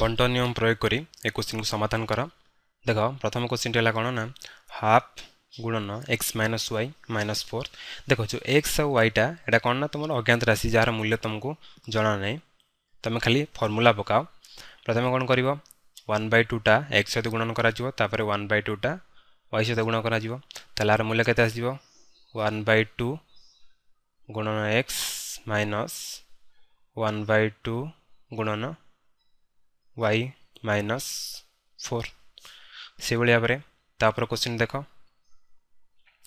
বন্টন নিয়ম প্রয়োগ করে এই কোশ্চিনকে সমাধান কর দেখ প্রথম কোশ্চিনটি হল কোণ না হাফ গুণন x minus y minus four দেখ যে এক্স আউ ওয়াইটা এটা কোণ না তোমার অজ্ঞাত রাশি যার মূল্য তোমাকে জনা নাই তুমি খালি ফর্মুলা পকাও প্রথমে কোণ করব ওয়ান বাই টুটা এক্স সহ গুণন করা তাপরে ওয়ান বাই টুটা ওয়াই সহ গুণ করা তাহলে আর মূল্য কেতে আসব ওয়ান বাই টু গুণন x minus one by two গুণন y माइनस फोर से भाव तापर क्वेश्चन देख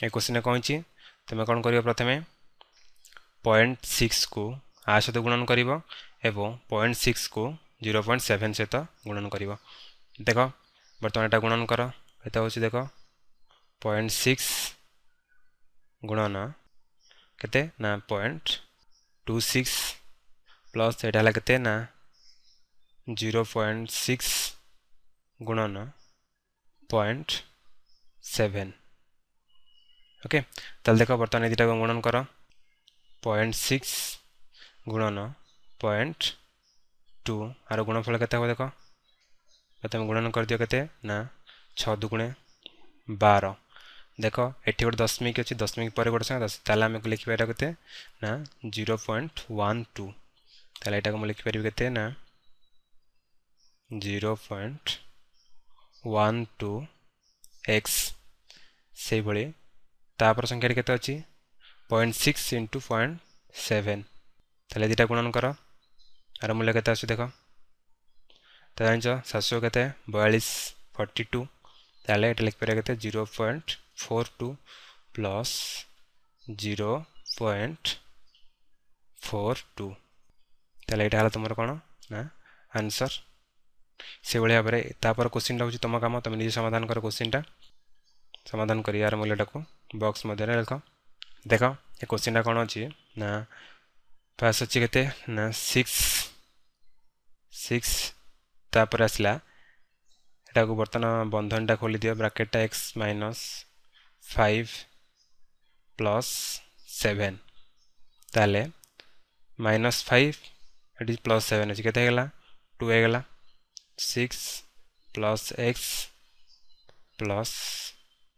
ए क्वेश्चन कौन चीज तुम्हें कौन कर प्रथम पॉइंट सिक्स को आ सहित तो गुणन कर पॉइंट सिक्स को जीरो पॉइंट सेवेन सहित गुणन कर देख बर्तमान यहाँ गुणन कर ये हूँ देख पॉइंट सिक्स गुणन के पॉइंट टू सिक्स प्लस यहाँ के ना जीरो पॉइंट सिक्स गुणन पॉइंट सेवेन ओके তাহলে দেখো বর্তমানে দুইটা গুণন কর পয়েন্ট সিক্স গুণন পয়েন্ট টু আর গুণফল কেতে হব দেখ তুমি গুণন করে দিও কেতে না ছ দুগুণে বার দেখ এটি গোটে দশমিক অছি দশমিক পরে গোটে সঙ্গে তাহলে আমি লিখিপার কেতে না জিরো পয়েন্ট ওয়ান টু তাহলে এটাকে মু লিখিপারি কেতে না 0.12 ୱାନ୍ ଟୁ ଏକ୍ସ ସେଇଭଳି ତାପର ସଂଖ୍ୟାରେ କେତେ ଅଛି point six into point seven ତାହେଲେ ଦୁଇଟା ଗୁଣନ କର ଆର ମୂଲ୍ୟ କେତେ ଆସୁଛି ଦେଖ ତ ଜାଣିଛ ସାତଶହ କେତେ ବୟାଳିଶ ଫର୍ଟି ଟୁ ତାହେଲେ ଏଠି ଲେଖିପାରିବା କେତେ zero point four two plus zero point four two ତାହେଲେ ଏଇଟା ହେଲା ତୁମର କ'ଣ ନା ଆନ୍ସର୍ से भाव में तापर क्वेश्चन रोचे तुम कम तुम निजे समाधान कर क्वेश्चन टा समाधान कर यार मूल्यटा को बक्स मध्य लिख देख ये क्वेश्चन टा कौन अच्छी ना फास्ट अच्छे के सिक्स सिक्स तापर आसला यहाँ बर्तन बंधन टा खोली दि ब्राकेटा x minus five plus seven तेल माइनस फाइव ये प्लस सेवेन अच्छे के टू है 6 plus x plus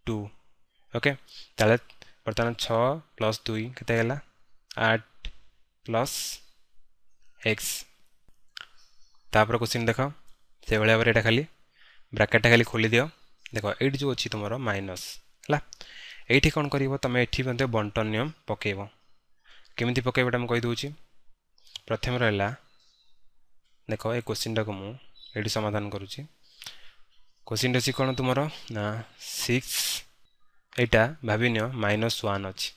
2 ओके ताले बर्तमान 6 प्लस 2 केते गेला 8 प्लस x तापर क्वेश्चन देख से भाई भाव खाली ब्राकेटा खाली खोली दियो देख ये जो अच्छी तुम माइनस है ये कौन कर तुम ये बंटन नियम पकेब केमी पकेबा मुझे कहीदे प्रथम रहा देख ये क्वेश्चन टाक मुझे ଏଠି ସମାଧାନ କରୁଛି କୋଶ୍ଚିନ୍ଟା ଅଛି କ'ଣ ତୁମର ନା ସିକ୍ସ ଏଇଟା ଭାବିନିଅ ମାଇନସ୍ ୱାନ୍ ଅଛି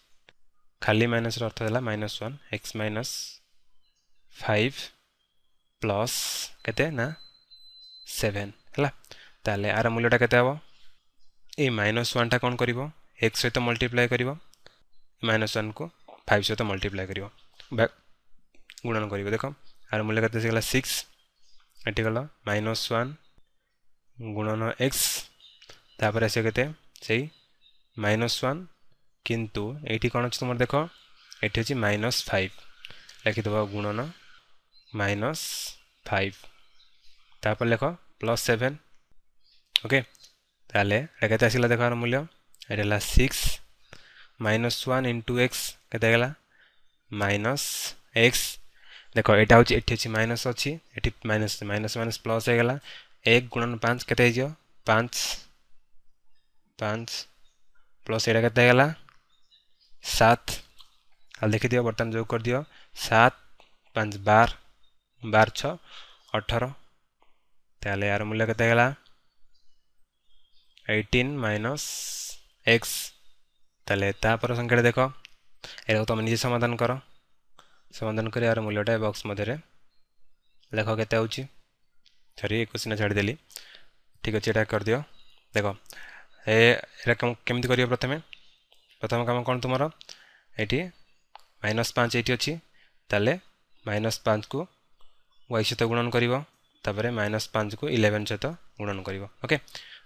ଖାଲି ମାଇନସ୍ର ଅର୍ଥ ହେଲା minus one x minus five plus କେତେ ନା ସେଭେନ୍ ହେଲା ତାହେଲେ ଆର ମୂଲ୍ୟଟା କେତେ ହେବ ଏଇ ମାଇନସ୍ ୱାନ୍ଟା କ'ଣ କରିବ ଏକ୍ସ ସହିତ ମଲ୍ଟିପ୍ଲାଏ କରିବ ମାଇନସ୍ ୱାନ୍କୁ ଫାଇଭ୍ ସହିତ ମଲ୍ଟିପ୍ଲାଏ କରିବ ଗୁଣନ କରିବ ଦେଖ ଆର ମୂଲ୍ୟ କେତେ ଆସିଗଲା ସିକ୍ସ ଏଠି ଗଲା ମାଇନସ୍ ୱାନ୍ ଗୁଣନ ଏକ୍ସ ତାପରେ ଆସିବ କେତେ ସେଇ ମାଇନସ୍ ୱାନ୍ କିନ୍ତୁ ଏଇଠି କ'ଣ ଅଛି ତୁମର ଦେଖ ଏଠି ଅଛି ମାଇନସ୍ ଫାଇଭ୍ ଲେଖିଦେବ ଗୁଣନ ମାଇନସ୍ ଫାଇଭ୍ ତାପରେ ଲେଖ ପ୍ଲସ୍ ସେଭେନ୍ ଓକେ ତାହେଲେ ଏଇଟା କେତେ ଆସିଲା ଦେଖ ଆର ମୂଲ୍ୟ ଏଇଟା ହେଲା six minus one into x କେତେ ହେଇଗଲା ମାଇନସ୍ ଏକ୍ସ देख यहाँ हूँ ये माइनस अच्छी माइनस माइनस माइनस प्लस हो गला एक गुणन पाँच के पाँच पाँच प्लस ये केगला सात आ देखीद बर्तमान जो कर दियो सात पाँच बार बार छ अठर ताल यार मूल्य के एटीन माइनस एक्स तापर संख्या देख ये तुम निजे समाधान करो ସମାଧାନ କରି ଏହାର ମୂଲ୍ୟଟା ଏ ବକ୍ସ ମଧ୍ୟରେ ଲେଖ କେତେ ହେଉଛି ସରି ଏ କୋଶ୍ଚିନ୍ ଛାଡ଼ିଦେଲି ଠିକ୍ ଅଛି ଏଇଟା କରିଦିଅ ଦେଖ ଏ ଏଇଟା କେମିତି କରିବ ପ୍ରଥମେ ପ୍ରଥମ କାମ କ'ଣ ତୁମର ଏଇଠି ମାଇନସ୍ ପାଞ୍ଚ ଏଇଠି ଅଛି ତାହେଲେ ମାଇନସ୍ ପାଞ୍ଚକୁ ୱାଇ ସହିତ ଗୁଣନ କରିବ ତାପରେ ମାଇନସ୍ ପାଞ୍ଚକୁ ଇଲେଭେନ୍ ସହିତ ଗୁଣନ କରିବ ଓକେ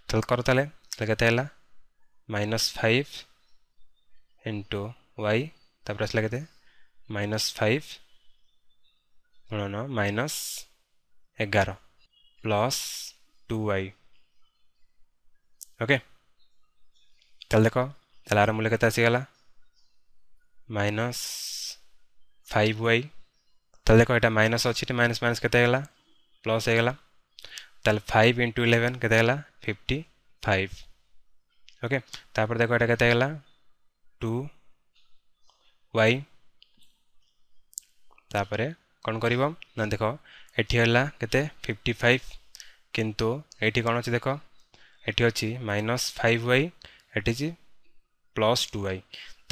ତାହେଲେ କର ତାହେଲେ କେତେ ହେଲା ମାଇନସ୍ ଫାଇଭ୍ ଇଣ୍ଟୁ ୱାଇ ତାପରେ ଆସିଲା କେତେ minus 5 ગુણ્યાનો માઇનસ અગિયાર પ્લસ ટુ વાય ઓકે ତାହେଲେ ଦେଖ ତାହେଲେ ଆର ମୂଲ୍ୟ କେତେ ଆସିଗଲା ମାଇନସ୍ ଫାଇଭ୍ ୱାଇ ତାହେଲେ ଦେଖ ଏଇଟା ମାଇନସ୍ ଅଛି ଏଠି ମାଇନସ୍ ମାଇନସ୍ କେତେ ହେଇଗଲା ପ୍ଲସ୍ ହେଇଗଲା ତାହେଲେ ଫାଇଭ୍ ଇଣ୍ଟୁ ଇଲେଭେନ୍ କେତେ ହେଲା ଫିଫ୍ଟି ଫାଇଭ୍ ଓକେ ତାପରେ ଦେଖ ଏଇଟା କେତେ ହେଲା ଟୁ ୱାଇ তাপরে କ'ଣ କରିବ ନା ଦେଖ ଏଠି ହେଲା କେତେ ଫିଫ୍ଟି ଫାଇଭ୍ କିନ୍ତୁ ଏଠି କ'ଣ ଅଛି ଦେଖ ଏଠି ଅଛି ମାଇନସ୍ ଫାଇଭ୍ ୱାଇ ଏଠି ଅଛି ପ୍ଲସ୍ ଟୁ ୱାଇ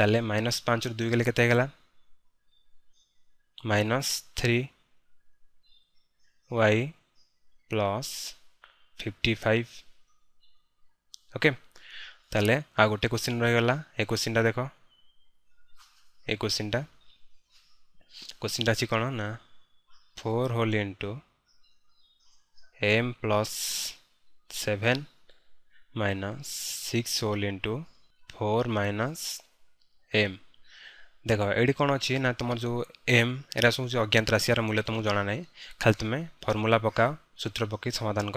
ତାହେଲେ ମାଇନସ୍ ପାଞ୍ଚରୁ ଦୁଇ ଗଲେ କେତେ ହେଇଗଲା minus three y plus fifty five okay ତାହେଲେ ଆଉ ଗୋଟେ କୋଶ୍ଚିନ୍ ରହିଗଲା ଏ କୋଶ୍ଚିନ୍ଟା ଦେଖ ଏ କୋଶ୍ଚିନ୍ଟା क्व्चिन्टा ना, 4 whole into M plus seven minus six whole into four minus M देखि कि नै एम एउटा सबै अज्ञात रासि यहाँ मूल्य त म जाना खालि तम फर्मुला पका सूत्र पके समाधान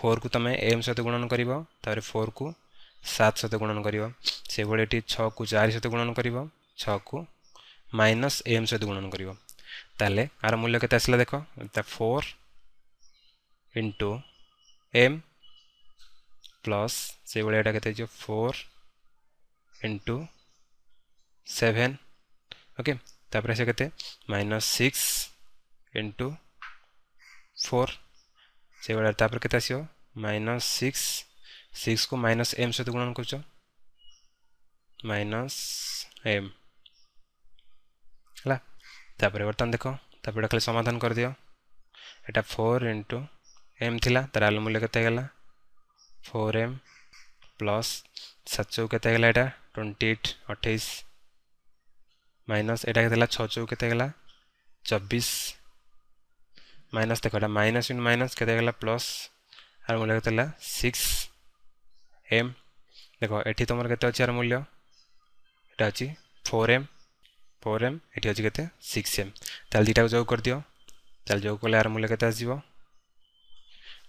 फोर कु त गुणन गर् फोर को सात सत गुणन गर्दै गुणन क्यो को माइनस एम सहित गुणन कर मूल्य के देख फोर इंटु एम प्लस से भाई के फोर इंटु सेभेन ओके तापर से के माइनस सिक्स इंटु फोर से भाया के आस माइनस सिक्स सिक्स को माइनस एम सहित गुणन कर माइनस एम ହେଲା ତାପରେ ବର୍ତ୍ତମାନ ଦେଖ ତାପରେ ଏଇଟା ଖାଲି ସମାଧାନ କରିଦିଅ ଏଇଟା ଫୋର୍ ଇଣ୍ଟୁ ଏମ୍ ଥିଲା ତାର ଆଲୁ ମୂଲ୍ୟ କେତେ ହେଇଗଲା ଫୋର୍ ଏମ୍ ପ୍ଲସ୍ ସାତ ଚଉ କେତେ ହେଇଗଲା ଏଇଟା ଟ୍ୱେଣ୍ଟି ଏଇଟ୍ ଅଠେଇଶ ମାଇନସ୍ ଏଇଟା କେତେ ହେଲା ଛଅ ଚଉ କେତେ ହେଇଗଲା ଚବିଶ ମାଇନସ୍ ଦେଖ ଏଇଟା ମାଇନସ୍ ଇଣ୍ଟୁ ମାଇନସ୍ କେତେ ହେଇଗଲା ପ୍ଲସ୍ ଆର ମୂଲ୍ୟ କେତେ ହେଲା ସିକ୍ସ ଏମ୍ ଦେଖ ଏଠି ତୁମର କେତେ ଅଛି ଆର ମୂଲ୍ୟ ଏଇଟା ଅଛି ଫୋର୍ ଏମ୍ फोर एम ये अच्छे के सिक्स एम तेल दीटा को जो कर दियो तेल जो कले यार मूल्य के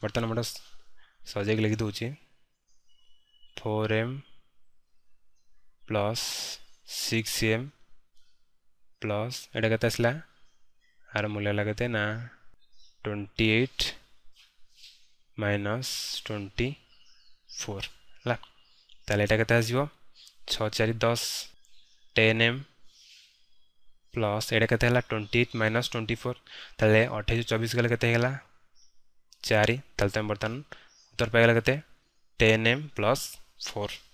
बर्तन मैं सजे लिखिदे four M plus six M plus ये आसला आर मूल्य है ना twenty eight minus twenty four है यहाँ के छ चार दस टेन एम प्लस यहाँ के twenty eight minus twenty four तेल अठाई चौबीस गले के चार तुम बर्तमान उत्तर पाइला के टेन एम प्लस फोर